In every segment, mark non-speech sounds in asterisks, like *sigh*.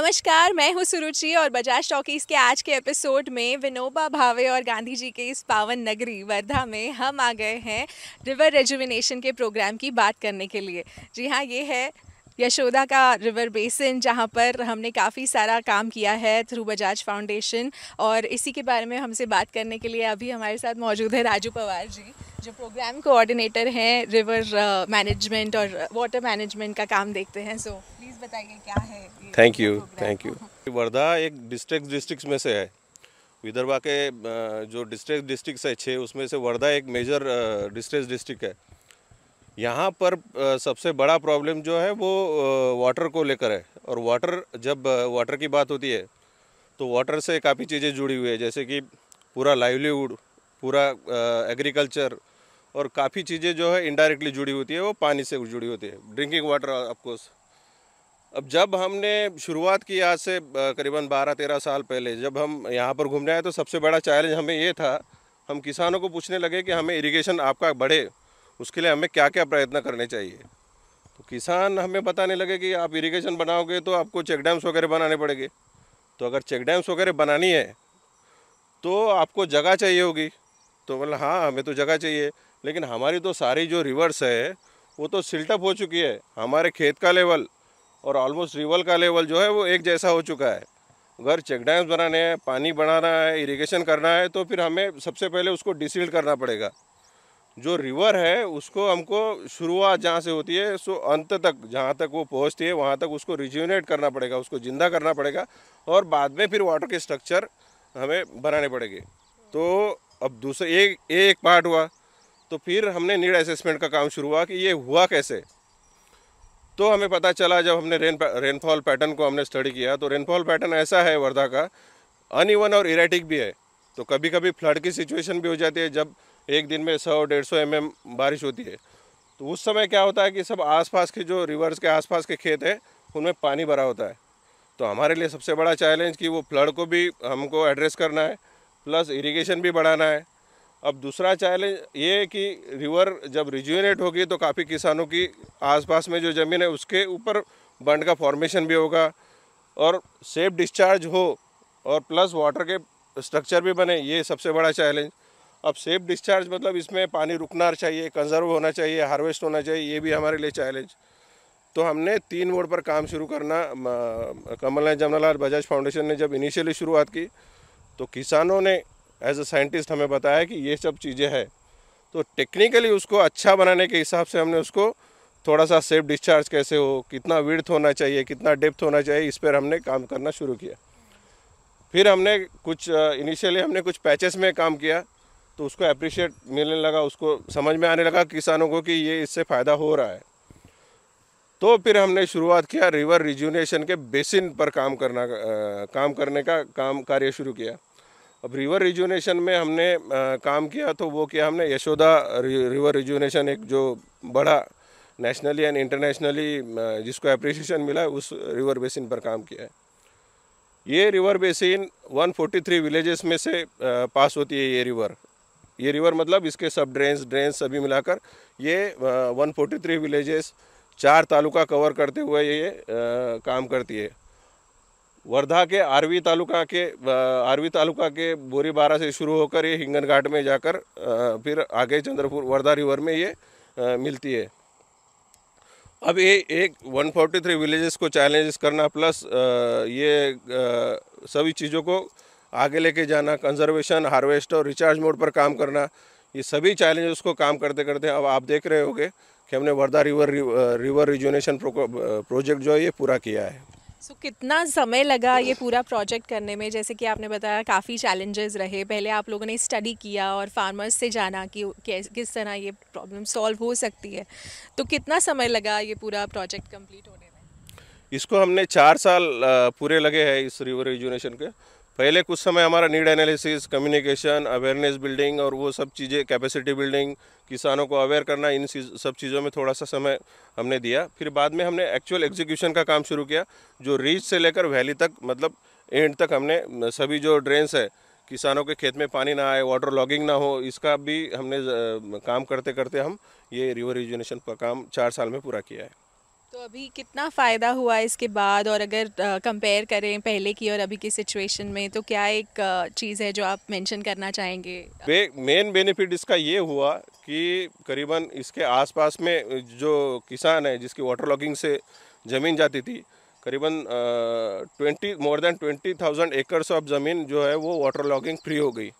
नमस्कार मैं हूँ सुरुचि और बजाज टॉकीज के आज के एपिसोड में विनोबा भावे और गांधी जी के इस पावन नगरी वर्धा में हम आ गए हैं रिवर रेजुविनेशन के प्रोग्राम की बात करने के लिए जी हाँ ये है यशोदा का रिवर बेसिन जहाँ पर हमने काफ़ी सारा काम किया है थ्रू बजाज फाउंडेशन और इसी के बारे में हमसे बात करने के लिए अभी हमारे साथ मौजूद है राजू पवार जी जो प्रोग्राम कोऑर्डिनेटर हैं रिवर मैनेजमेंट uh, और वाटर मैनेजमेंट का काम देखते हैं सो प्लीज़ बताइए क्या है thank you thank you Wardha एक डिस्ट्रिक्ट डिस्ट्रिक्ट में से है विदर्भा के uh, जो डिस्ट्रिक्ट डिस्ट्रिक्ट है छः उसमें से वर्धा एक मेजर डिस्ट्रिक्ट डिस्ट्रिक्ट है यहाँ पर uh, सबसे बड़ा प्रॉब्लम जो है वो वाटर को लेकर है और वाटर जब वाटर की बात होती है तो वाटर से काफ़ी चीज़ें जुड़ी हुई है जैसे कि पूरा लाइवलीवुड पूरा एग्रीकल्चर और काफ़ी चीज़ें जो है इनडायरेक्टली जुड़ी होती है वो पानी से जुड़ी होती है ड्रिंकिंग वाटर ऑफकोर्स अब जब हमने शुरुआत की आज से करीबन 12-13 साल पहले जब हम यहाँ पर घूमने आए तो सबसे बड़ा चैलेंज हमें ये था हम किसानों को पूछने लगे कि हमें इरिगेशन आपका बढ़े उसके लिए हमें क्या क्या प्रयत्न करने चाहिए तो किसान हमें बताने लगे कि आप इरिगेशन बनाओगे तो आपको चेक डैम्स वगैरह बनाने पड़ेंगे तो अगर चेक डैम्स वगैरह बनानी है तो आपको जगह चाहिए होगी तो मतलब हाँ हमें तो जगह चाहिए लेकिन हमारी तो सारी जो रिवर्स है वो तो सिल्टअप हो चुकी है हमारे खेत का लेवल और ऑलमोस्ट रिवर का लेवल जो है वो एक जैसा हो चुका है अगर चेक डैम्स बनाने हैं पानी बनाना है इरिगेशन करना है तो फिर हमें सबसे पहले उसको डिसिल्ट करना पड़ेगा जो रिवर है उसको हमको शुरुआत जहाँ से होती है सो अंत तक जहाँ तक वो पहुँचती है वहाँ तक उसको रिज्यूनेट करना पड़ेगा उसको ज़िंदा करना पड़ेगा और बाद में फिर वाटर के स्ट्रक्चर हमें बनाने पड़ेंगे तो अब दूसरा एक एक पार्ट हुआ तो फिर हमने नीड असेसमेंट का काम शुरू हुआ कि ये हुआ कैसे तो हमें पता चला जब हमने रेन रेनफॉल पैटर्न को हमने स्टडी किया तो रेनफॉल पैटर्न ऐसा है वर्धा का अनइवन और इरेटिक भी है तो कभी कभी फ्लड की सिचुएशन भी हो जाती है जब एक दिन में सौ डेढ़ सौ एम mm बारिश होती है तो उस समय क्या होता है कि सब आसपास के जो रिवर्स के आसपास के खेत हैं उनमें पानी भरा होता है तो हमारे लिए सबसे बड़ा चैलेंज कि वो फ्लड को भी हमको एड्रेस करना है प्लस इरिगेशन भी बढ़ाना है अब दूसरा चैलेंज ये है कि रिवर जब रिज्यूनेट होगी तो काफ़ी किसानों की आसपास में जो ज़मीन है उसके ऊपर बंड का फॉर्मेशन भी होगा और सेफ डिस्चार्ज हो और प्लस वाटर के स्ट्रक्चर भी बने ये सबसे बड़ा चैलेंज अब सेफ डिस्चार्ज मतलब इसमें पानी रुकना चाहिए कंजर्व होना चाहिए हार्वेस्ट होना चाहिए ये भी हमारे लिए चैलेंज तो हमने तीन मोड पर काम शुरू करना कमलनाथ जमनालाल बजाज फाउंडेशन ने जब इनिशियली शुरुआत की तो किसानों ने एज ए साइंटिस्ट हमें बताया कि ये सब चीज़ें हैं तो टेक्निकली उसको अच्छा बनाने के हिसाब से हमने उसको थोड़ा सा सेफ डिस्चार्ज कैसे हो कितना वर्थ होना चाहिए कितना डेप्थ होना चाहिए इस पर हमने काम करना शुरू किया फिर हमने कुछ इनिशियली uh, हमने कुछ पैचेस में काम किया तो उसको अप्रिशिएट मिलने लगा उसको समझ में आने लगा किसानों को कि ये इससे फ़ायदा हो रहा है तो फिर हमने शुरुआत किया रिवर रिज्यूनेशन के बेसिन पर काम करना आ, uh, काम करने का काम कार्य शुरू किया अब रिवर रिजुनेशन में हमने आ, काम किया तो वो किया हमने यशोदा रिवर रिजुनेशन एक जो बड़ा नेशनली एंड इंटरनेशनली जिसको अप्रिसिएशन मिला है उस रिवर बेसिन पर काम किया है ये रिवर बेसिन 143 विलेजेस में से पास होती है ये रिवर ये रिवर मतलब इसके सब ड्रेन्स ड्रेन्स सभी मिलाकर ये 143 विलेजेस चार तालुका कवर करते हुए ये आ, काम करती है वर्धा के आरवी तालुका के आरवी तालुका के बोरीबारा से शुरू होकर ये हिंगन घाट में जाकर फिर आगे चंद्रपुर वर्धा रिवर में ये मिलती है अब ये एक 143 विलेजेस को चैलेंजेस करना प्लस ये सभी चीज़ों को आगे लेके जाना कंजर्वेशन हार्वेस्ट और रिचार्ज मोड पर काम करना ये सभी चैलेंजेस को काम करते करते अब आप देख रहे होंगे कि हमने Wardha river river rejuvenation project जो है ये पूरा किया है सो so, कितना समय लगा ये पूरा प्रोजेक्ट करने में जैसे कि आपने बताया काफ़ी चैलेंजेस रहे पहले आप लोगों ने स्टडी किया और फार्मर्स से जाना कि किस तरह ये प्रॉब्लम सॉल्व हो सकती है तो कितना समय लगा ये पूरा प्रोजेक्ट कंप्लीट होने में इसको हमने चार साल पूरे लगे हैं इस रिवर रिजुनेशन के पहले कुछ समय हमारा need analysis communication awareness building और वो सब चीज़ें कैपेसिटी बिल्डिंग किसानों को अवेयर करना इन सब चीज़ों में थोड़ा सा समय हमने दिया फिर बाद में हमने एक्चुअल एग्जीक्यूशन का काम शुरू किया जो रीच से लेकर वैली तक मतलब एंड तक हमने सभी जो ड्रेन्स है किसानों के खेत में पानी ना आए वाटर लॉगिंग ना हो इसका भी हमने काम करते करते हम ये रिवर रिजुनेशन का काम चार साल में पूरा किया है तो अभी कितना फ़ायदा हुआ इसके बाद और अगर कंपेयर करें पहले की और अभी की सिचुएशन में तो क्या एक चीज़ है जो आप मेंशन करना चाहेंगे मेन बेनिफिट इसका ये हुआ कि करीबन इसके आसपास में जो किसान है जिसकी वाटर लॉगिंग से ज़मीन जाती थी करीबन twenty more than twenty thousand acres of ज़मीन जो है वो वाटर लॉगिंग फ्री हो गई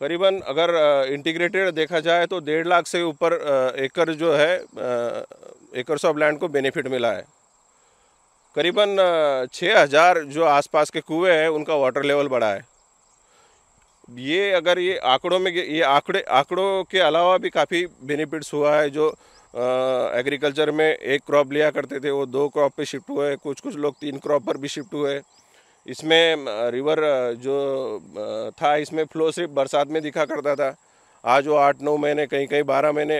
करीबन अगर इंटीग्रेटेड देखा जाए तो डेढ़ लाख से ऊपर एकड़ जो है एकर्स ऑफ लैंड को बेनिफिट मिला है करीबन छः हज़ार जो आसपास के कुएँ हैं उनका वाटर लेवल बढ़ा है ये अगर ये आंकड़ों में ये आंकड़े आंकड़ों के अलावा भी काफ़ी बेनिफिट्स हुआ है जो एग्रीकल्चर में एक क्रॉप लिया करते थे वो दो क्रॉप पे शिफ्ट हुए कुछ कुछ लोग तीन क्रॉप पर भी शिफ्ट हुए इसमें रिवर जो था इसमें फ्लो सिर्फ बरसात में दिखा करता था आज वो आठ नौ महीने कहीं कहीं बारह महीने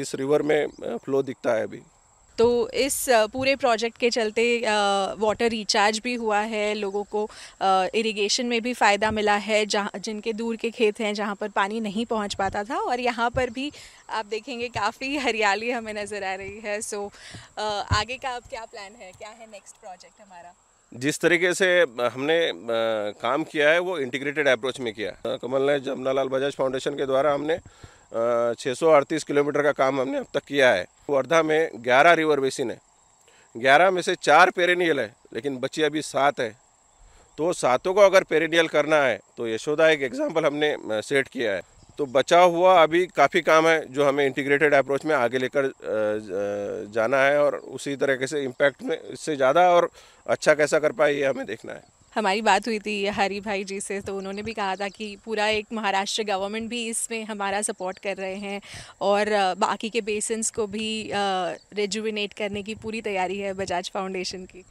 इस रिवर में फ्लो दिखता है अभी तो इस पूरे प्रोजेक्ट के चलते वाटर रिचार्ज भी हुआ है लोगों को इरिगेशन में भी फ़ायदा मिला है जहाँ जिनके दूर के खेत हैं जहाँ पर पानी नहीं पहुँच पाता था और यहाँ पर भी आप देखेंगे काफ़ी हरियाली हमें नज़र आ रही है सो आगे का अब क्या प्लान है क्या है नेक्स्ट प्रोजेक्ट हमारा जिस तरीके से हमने काम किया है वो इंटीग्रेटेड अप्रोच में किया कमल ने जमनालाल बजाज फाउंडेशन के द्वारा हमने 638 किलोमीटर का काम हमने अब तक किया है वर्धा में ग्यारह रिवर बेसिन है ग्यारह में से चार पेरेनियल है लेकिन बची अभी सात है तो सातों को अगर पेरेनियल करना है तो यशोदा एक एग्जाम्पल हमने सेट किया है तो बचा हुआ अभी काफ़ी काम है जो हमें इंटीग्रेटेड अप्रोच में आगे लेकर जाना है और उसी तरीके से इम्पैक्ट में इससे ज़्यादा और अच्छा कैसा कर पाए ये हमें देखना है हमारी बात हुई थी हरी भाई जी से तो उन्होंने भी कहा था कि पूरा एक महाराष्ट्र गवर्नमेंट भी इसमें हमारा सपोर्ट कर रहे हैं और बाकी के बेसन्स को भी रेजुविनेट करने की पूरी तैयारी है बजाज फाउंडेशन की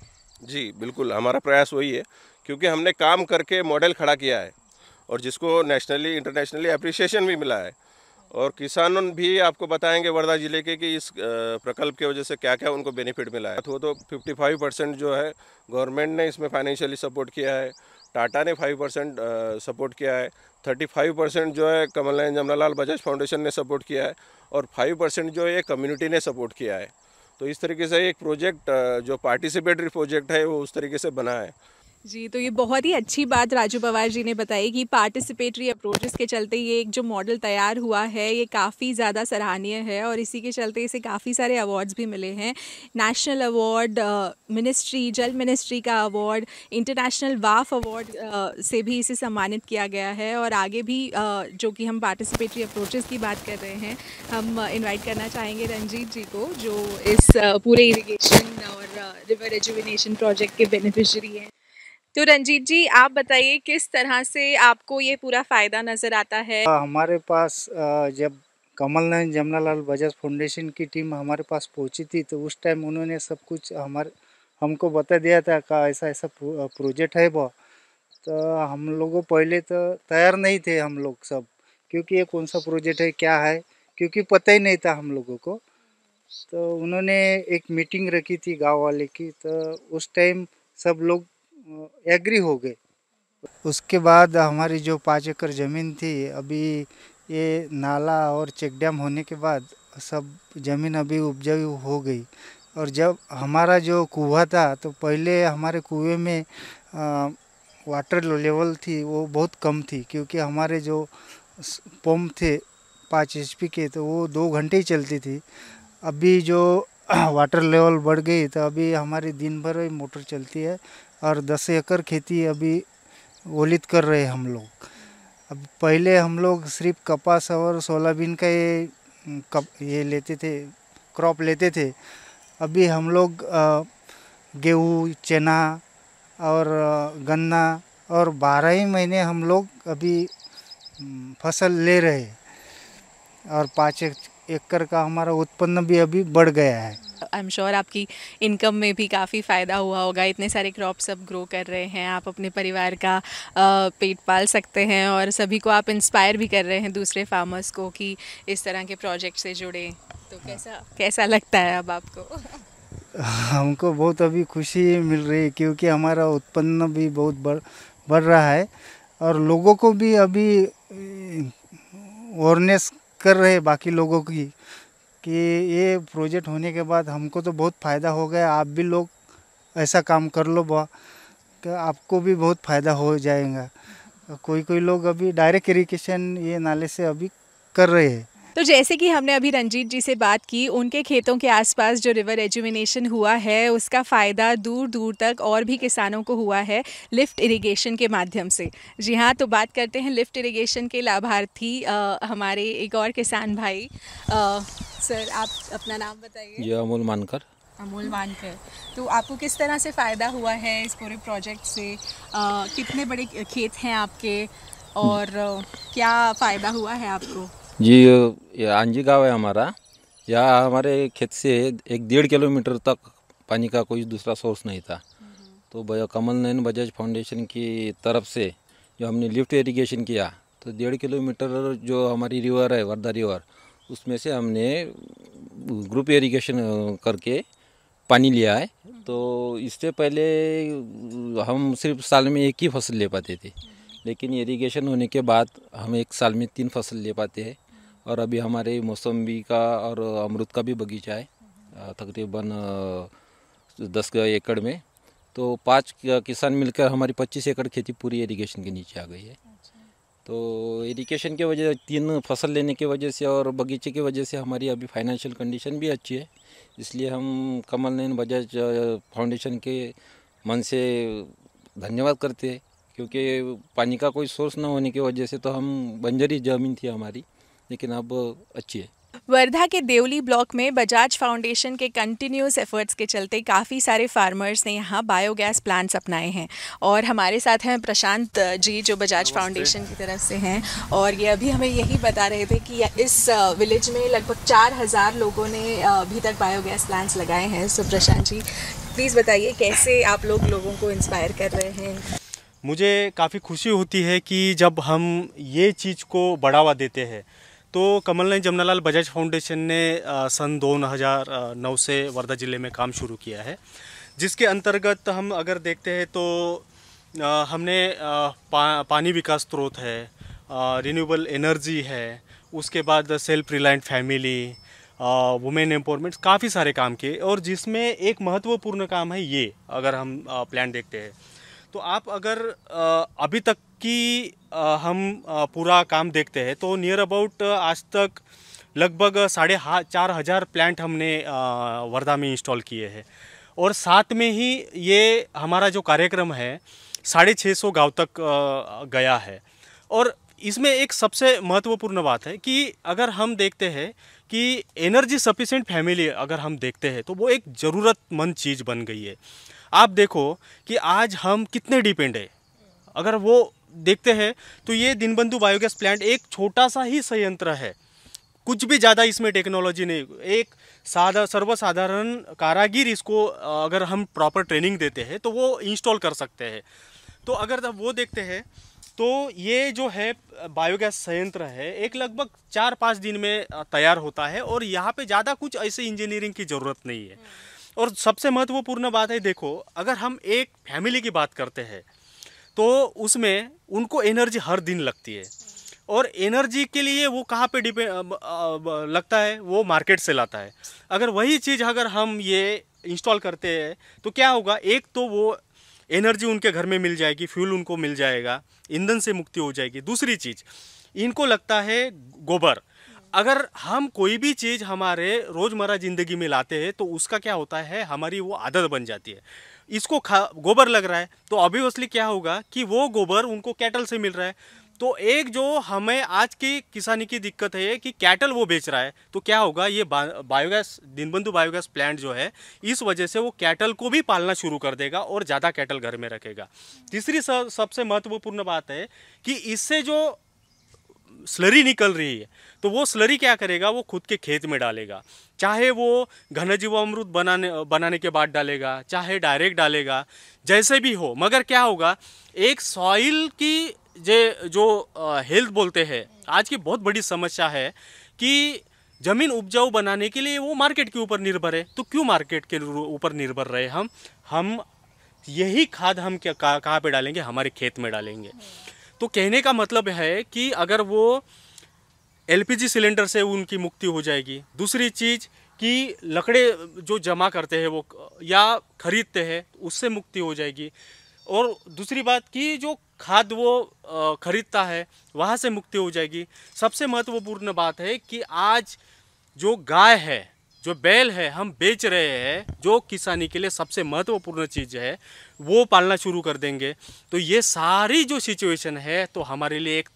जी बिल्कुल हमारा प्रयास वही है क्योंकि हमने काम करके मॉडल खड़ा किया है और जिसको नेशनली इंटरनेशनली अप्रिसिएशन भी मिला है और किसान भी आपको बताएंगे वर्धा ज़िले के कि इस प्रकल्प की वजह से क्या क्या उनको बेनिफिट मिला है तो वो तो 55 परसेंट जो है गवर्नमेंट ने इसमें फाइनेंशियली सपोर्ट किया है टाटा ने 5 परसेंट सपोर्ट किया है 35 परसेंट जो है नयन जमनालाल बजाज फाउंडेशन ने सपोर्ट किया है और 5 परसेंट जो है कम्युनिटी ने सपोर्ट किया है तो इस तरीके से एक प्रोजेक्ट जो पार्टिसिपेटरी प्रोजेक्ट है वो उस तरीके से बना है जी तो ये बहुत ही अच्छी बात राजू पवार जी ने बताई कि पार्टिसिपेटरी अप्रोचेस के चलते ये एक जो मॉडल तैयार हुआ है ये काफ़ी ज़्यादा सराहनीय है और इसी के चलते इसे काफ़ी सारे अवार्ड्स भी मिले हैं नेशनल अवार्ड मिनिस्ट्री जल मिनिस्ट्री का अवार्ड इंटरनेशनल वाफ अवार्ड से भी इसे सम्मानित किया गया है और आगे भी आ, जो कि हम पार्टिसिपेटरी अप्रोचेस की बात कर रहे हैं हम इन्वाइट करना चाहेंगे रंजीत जी को जो इस पूरे इरीगेशन और रिवर एजुविनेशन प्रोजेक्ट के बेनिफिशरी हैं तो रंजीत जी आप बताइए किस तरह से आपको ये पूरा फ़ायदा नज़र आता है आ, हाँ, हमारे पास आ, जब कमल नयन लाल बजाज फाउंडेशन की टीम हमारे पास पहुंची थी तो उस टाइम उन्होंने सब कुछ हमारे हमको बता दिया था का ऐसा ऐसा प्रोजेक्ट है वो तो हम लोगों पहले तो तैयार नहीं थे हम लोग सब क्योंकि ये कौन सा प्रोजेक्ट है क्या है क्योंकि पता ही नहीं था हम लोगों को तो उन्होंने एक मीटिंग रखी थी गांव वाले की तो उस टाइम सब लोग एग्री हो गए उसके बाद हमारी जो पाँच एकड़ ज़मीन थी अभी ये नाला और चेक डैम होने के बाद सब ज़मीन अभी उपजाऊ हो गई और जब हमारा जो कुआ था तो पहले हमारे कुएं में आ, वाटर लेवल थी वो बहुत कम थी क्योंकि हमारे जो पम्प थे पाँच एच के तो वो दो घंटे ही चलती थी अभी जो वाटर *clears throat* लेवल बढ़ गई तो अभी हमारी दिन भर मोटर चलती है और दस एकड़ खेती अभी ओलित कर रहे हम लोग अब पहले हम लोग सिर्फ कपास और सोयाबीन का ये कप ये लेते थे क्रॉप लेते थे अभी हम लोग गेहूँ चना और गन्ना और बारह ही महीने हम लोग अभी फसल ले रहे और पाँच एकड़ का हमारा उत्पन्न भी अभी बढ़ गया है आई एम श्योर आपकी इनकम में भी काफ़ी फ़ायदा हुआ होगा इतने सारे क्रॉप्स अब ग्रो कर रहे हैं आप अपने परिवार का पेट पाल सकते हैं और सभी को आप इंस्पायर भी कर रहे हैं दूसरे फार्मर्स को कि इस तरह के प्रोजेक्ट से जुड़े तो कैसा कैसा लगता है अब आपको हमको बहुत अभी खुशी मिल रही है क्योंकि हमारा उत्पन्न भी बहुत बढ़ बढ़ रहा है और लोगों को भी अभी अवेयरनेस कर रहे बाकी लोगों की कि ये प्रोजेक्ट होने के बाद हमको तो बहुत फ़ायदा हो गया आप भी लोग ऐसा काम कर लो बा कि आपको भी बहुत फ़ायदा हो जाएगा कोई कोई लोग अभी डायरेक्ट इरीगेशन ये नाले से अभी कर रहे हैं तो जैसे कि हमने अभी रंजीत जी से बात की उनके खेतों के आसपास जो रिवर एजुमिनेशन हुआ है उसका फ़ायदा दूर दूर तक और भी किसानों को हुआ है लिफ्ट इरिगेशन के माध्यम से जी हाँ तो बात करते हैं लिफ्ट इरिगेशन के लाभार्थी हमारे एक और किसान भाई आ, सर आप अपना नाम बताइए ये मानकर अमूल मानकर तो आपको किस तरह से फ़ायदा हुआ है इस पूरे प्रोजेक्ट से आ, कितने बड़े खेत हैं आपके और क्या फ़ायदा हुआ है आपको जी ये आंजी गांव है हमारा यहाँ हमारे खेत से एक डेढ़ किलोमीटर तक पानी का कोई दूसरा सोर्स नहीं था तो कमल नयन बजाज फाउंडेशन की तरफ से जो हमने लिफ्ट इरिगेशन किया तो डेढ़ किलोमीटर जो हमारी रिवर है वर्धा रिवर उसमें से हमने ग्रुप इरिगेशन करके पानी लिया है तो इससे पहले हम सिर्फ साल में एक ही फसल ले पाते थे लेकिन इरिगेशन होने के बाद हम एक साल में तीन फसल ले पाते हैं और अभी हमारे मौसम्बी का और अमरुद का भी बगीचा है तकरीबन दस एकड़ में तो पांच किसान मिलकर हमारी पच्चीस एकड़ खेती पूरी इरीगेशन के नीचे आ गई है अच्छा। तो इरीगेशन के वजह तीन फसल लेने की वजह से और बगीचे की वजह से हमारी अभी फाइनेंशियल कंडीशन भी अच्छी है इसलिए हम कमल नयन बजाज फाउंडेशन के मन से धन्यवाद करते हैं क्योंकि पानी का कोई सोर्स ना होने की वजह से तो हम बंजरी ज़मीन थी हमारी लेकिन अब अच्छी है वर्धा के देवली ब्लॉक में बजाज फाउंडेशन के कंटिन्यूस एफर्ट्स के चलते काफ़ी सारे फार्मर्स ने यहाँ बायोगैस प्लांट्स अपनाए हैं और हमारे साथ हैं प्रशांत जी जो बजाज फाउंडेशन की तरफ से हैं और ये अभी हमें यही बता रहे थे कि इस विलेज में लगभग चार हज़ार लोगों ने अभी तक बायोगैस प्लांट्स लगाए हैं सो प्रशांत जी प्लीज़ बताइए कैसे आप लोग लोगों को इंस्पायर कर रहे हैं मुझे काफ़ी खुशी होती है कि जब हम ये चीज़ को बढ़ावा देते हैं तो कमलनयन जमनालाल बजाज फाउंडेशन ने सन 2009 से वर्धा ज़िले में काम शुरू किया है जिसके अंतर्गत हम अगर देखते हैं तो हमने पा, पानी विकास स्रोत है रिन्यूएबल एनर्जी है उसके बाद self reliant family women empowerment काफ़ी सारे काम किए और जिसमें एक महत्वपूर्ण काम है ये अगर हम प्लान देखते हैं तो आप अगर अभी तक की हम पूरा काम देखते हैं तो नियर अबाउट आज तक लगभग साढ़े हा चार हज़ार प्लांट हमने वर्धा में इंस्टॉल किए हैं और साथ में ही ये हमारा जो कार्यक्रम है साढ़े छः सौ गाँव तक गया है और इसमें एक सबसे महत्वपूर्ण बात है कि अगर हम देखते हैं कि एनर्जी सफिशेंट फैमिली अगर हम देखते हैं तो वो एक ज़रूरतमंद चीज़ बन गई है आप देखो कि आज हम कितने डिपेंड है अगर वो देखते हैं तो ये दिनबंधु बायोगैस प्लांट एक छोटा सा ही संयंत्र है कुछ भी ज़्यादा इसमें टेक्नोलॉजी नहीं एक साधा सर्वसाधारण कारागिर इसको अगर हम प्रॉपर ट्रेनिंग देते हैं तो वो इंस्टॉल कर सकते हैं तो अगर वो देखते हैं तो ये जो है बायोगैस संयंत्र है एक लगभग चार पाँच दिन में तैयार होता है और यहाँ पे ज़्यादा कुछ ऐसे इंजीनियरिंग की ज़रूरत नहीं है और सबसे महत्वपूर्ण बात है देखो अगर हम एक फैमिली की बात करते हैं तो उसमें उनको एनर्जी हर दिन लगती है और एनर्जी के लिए वो कहाँ पे डिपे लगता है वो मार्केट से लाता है अगर वही चीज़ अगर हम ये इंस्टॉल करते हैं तो क्या होगा एक तो वो एनर्जी उनके घर में मिल जाएगी फ्यूल उनको मिल जाएगा ईंधन से मुक्ति हो जाएगी दूसरी चीज़ इनको लगता है गोबर अगर हम कोई भी चीज़ हमारे रोज़मर्रा ज़िंदगी में लाते हैं तो उसका क्या होता है हमारी वो आदत बन जाती है इसको खा गोबर लग रहा है तो ऑब्वियसली क्या होगा कि वो गोबर उनको कैटल से मिल रहा है तो एक जो हमें आज की किसानी की दिक्कत है कि कैटल वो बेच रहा है तो क्या होगा ये बायोगैस दिनबंधु बायोगैस प्लांट जो है इस वजह से वो कैटल को भी पालना शुरू कर देगा और ज़्यादा कैटल घर में रखेगा तीसरी सबसे महत्वपूर्ण बात है कि इससे जो स्लरी निकल रही है तो वो स्लरी क्या करेगा वो खुद के खेत में डालेगा चाहे वो घनजीव अमृत बनाने बनाने के बाद डालेगा चाहे डायरेक्ट डालेगा जैसे भी हो मगर क्या होगा एक सॉइल की जे जो हेल्थ बोलते हैं आज की बहुत बड़ी समस्या है कि ज़मीन उपजाऊ बनाने के लिए वो मार्केट के ऊपर निर्भर है तो क्यों मार्केट के ऊपर निर्भर रहे हम हम यही खाद हम क्या कहाँ पर डालेंगे हमारे खेत में डालेंगे तो कहने का मतलब है कि अगर वो एलपीजी सिलेंडर से उनकी मुक्ति हो जाएगी दूसरी चीज़ कि लकड़े जो जमा करते हैं वो या खरीदते हैं उससे मुक्ति हो जाएगी और दूसरी बात कि जो खाद वो खरीदता है वहाँ से मुक्ति हो जाएगी सबसे महत्वपूर्ण बात है कि आज जो गाय है जो बैल है हम बेच रहे हैं जो किसानी के लिए सबसे महत्वपूर्ण चीज़ है वो पालना शुरू कर देंगे तो ये सारी जो सिचुएशन है तो हमारे लिए एक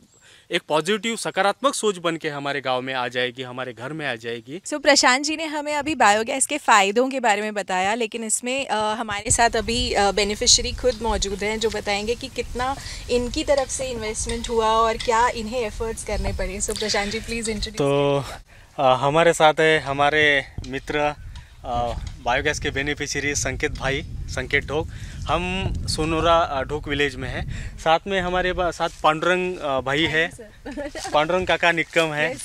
एक पॉजिटिव सकारात्मक सोच बन के हमारे गांव में आ जाएगी हमारे घर में आ जाएगी सो so, प्रशांत जी ने हमें अभी बायोगैस के फायदों के बारे में बताया लेकिन इसमें आ, हमारे साथ अभी बेनिफिशरी खुद मौजूद हैं जो बताएंगे कि कितना इनकी तरफ से इन्वेस्टमेंट हुआ और क्या इन्हें एफर्ट्स करने पड़े so so, Prashant ji please introduce तो आ, हमारे साथ है हमारे मित्र बायोगैस के बेनिफिशियरी संकेत भाई संकेत ढोक हम सोनोरा ढोक विलेज में हैं साथ में हमारे साथ पांडुरंग भाई है *laughs* पांडुरंग काका निक्कम है yes,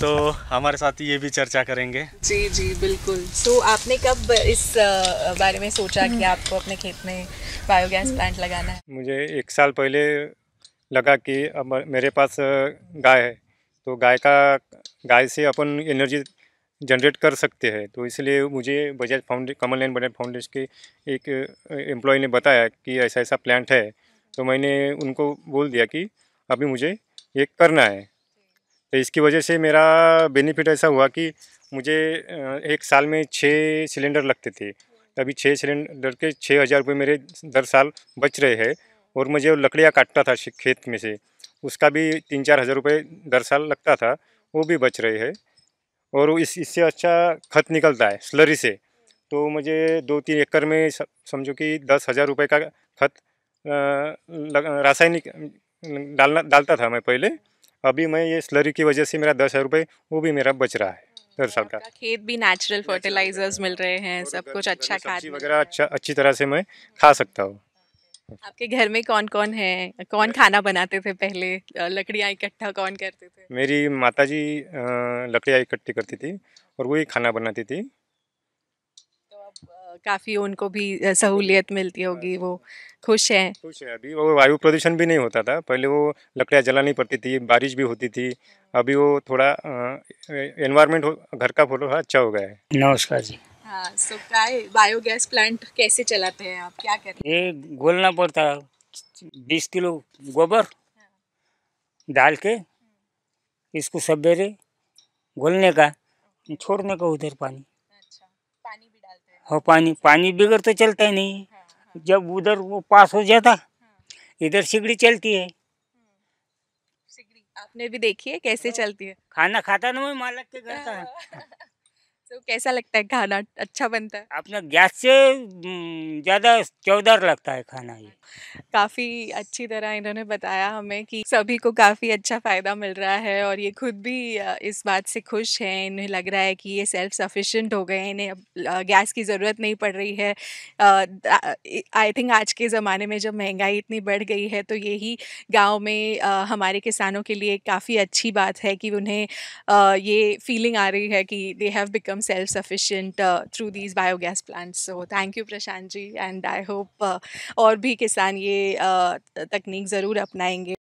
तो हमारे साथ ये भी चर्चा करेंगे जी जी बिल्कुल तो so, आपने कब इस बारे में सोचा कि आपको अपने खेत में बायोगैस प्लांट लगाना है मुझे एक साल पहले लगा कि अब मेरे पास गाय है तो गाय का गाय से अपन एनर्जी जनरेट कर सकते हैं तो इसलिए मुझे बजाज फाउंड कमल नयन बजाज फाउंडेशन के एक एम्प्लॉय ने बताया कि ऐसा ऐसा प्लांट है तो मैंने उनको बोल दिया कि अभी मुझे ये करना है तो इसकी वजह से मेरा बेनिफिट ऐसा हुआ कि मुझे एक साल में छः सिलेंडर लगते थे अभी छः सिलेंडर के छः हज़ार रुपये मेरे दर साल बच रहे हैं और मुझे लकड़ियाँ काटता था खेत में से उसका भी तीन चार हज़ार रुपये दर साल लगता था वो भी बच रही है और इस इससे अच्छा खत निकलता है स्लरी से तो मुझे दो तीन एकड़ में समझो कि दस हज़ार रुपये का खत रासायनिक डालना डालता था मैं पहले अभी मैं ये स्लरी की वजह से मेरा दस हज़ार रुपये वो भी मेरा बच रहा है हर साल का खेत भी नेचुरल फर्टिलाइजर्स मिल रहे हैं सब कुछ अच्छा खाद वगैरह अच्छा अच्छी तरह से मैं खा सकता हूँ आपके घर में कौन कौन है कौन खाना बनाते थे पहले लकड़ियाँ इकट्ठा कौन करते थे मेरी माता जी लकड़ियाँ इकट्ठी करती थी और वो ही खाना बनाती थी तो अब काफ़ी उनको भी सहूलियत मिलती होगी वो खुश हैं खुश है अभी वो वायु प्रदूषण भी नहीं होता था पहले वो लकड़ियाँ जलानी पड़ती थी बारिश भी होती थी हाँ। अभी वो थोड़ा एनवायरमेंट घर का फोटो अच्छा हो गया है नमस्कार जी सो हाँ, काय बायोगैस प्लांट कैसे चलाते हैं आप क्या करते हैं घोलना पड़ता है बीस किलो गोबर हाँ। डाल के इसको सवेरे घोलने का छोड़ने का उधर पानी अच्छा पानी भी डालते हैं हाँ पानी पानी बिगड़ तो चलता ही नहीं हाँ, हाँ। जब उधर वो पास हो जाता हाँ। इधर सिगड़ी चलती है सिगड़ी आपने भी देखी है कैसे हाँ। चलती है खाना खाता ना मैं मालक के घर का तो कैसा लगता है खाना अच्छा बनता है अपना गैस से ज़्यादा चौदर लगता है खाना ये काफ़ी अच्छी तरह इन्होंने बताया हमें कि सभी को काफ़ी अच्छा फ़ायदा मिल रहा है और ये खुद भी इस बात से खुश हैं इन्हें लग रहा है कि ये सेल्फ सफिशेंट हो गए इन्हें अब गैस की ज़रूरत नहीं पड़ रही है आई थिंक आज के ज़माने में जब महंगाई इतनी बढ़ गई है तो यही गाँव में हमारे किसानों के लिए काफ़ी अच्छी बात है कि उन्हें ये फीलिंग आ रही है कि they have become become self sufficient uh, through these biogas plants. So thank you, Prashant ji, and I hope uh, bhi kisan ye uh, technique zarur apnayenge.